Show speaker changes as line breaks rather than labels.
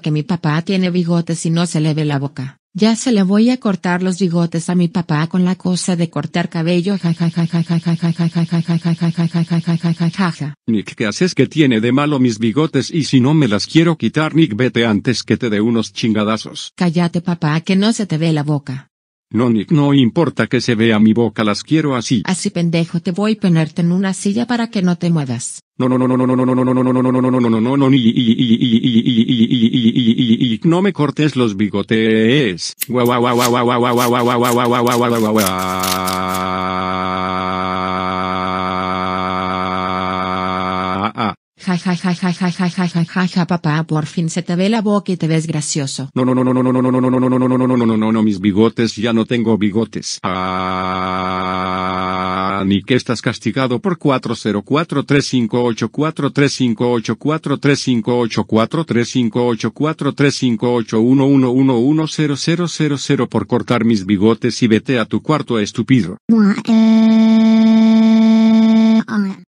que mi papá tiene bigotes y no se le ve la boca. Ya se le voy a cortar los bigotes a mi papá con la cosa de cortar cabello.
Nick, ¿qué haces que tiene de malo mis bigotes y si no me las quiero quitar, Nick, vete antes que te dé unos chingadazos?
Cállate, papá, que no se te ve la boca.
No Nick, no importa que se vea mi boca, las quiero así.
Así pendejo, te voy a ponerte en una silla para que no te muevas. No no no no no no no
no no no no no no no no no no no no me cortes los bigotes.
Ja ja ja ja ja ja ja ja ja ja papá, por fin se te ve la boca y te ves gracioso.
No no no no no no no no no no no no no no no no no no no mis bigotes ya no tengo bigotes. Ah, ni que estás castigado por no, por cortar mis bigotes y vete a tu cuarto estúpido.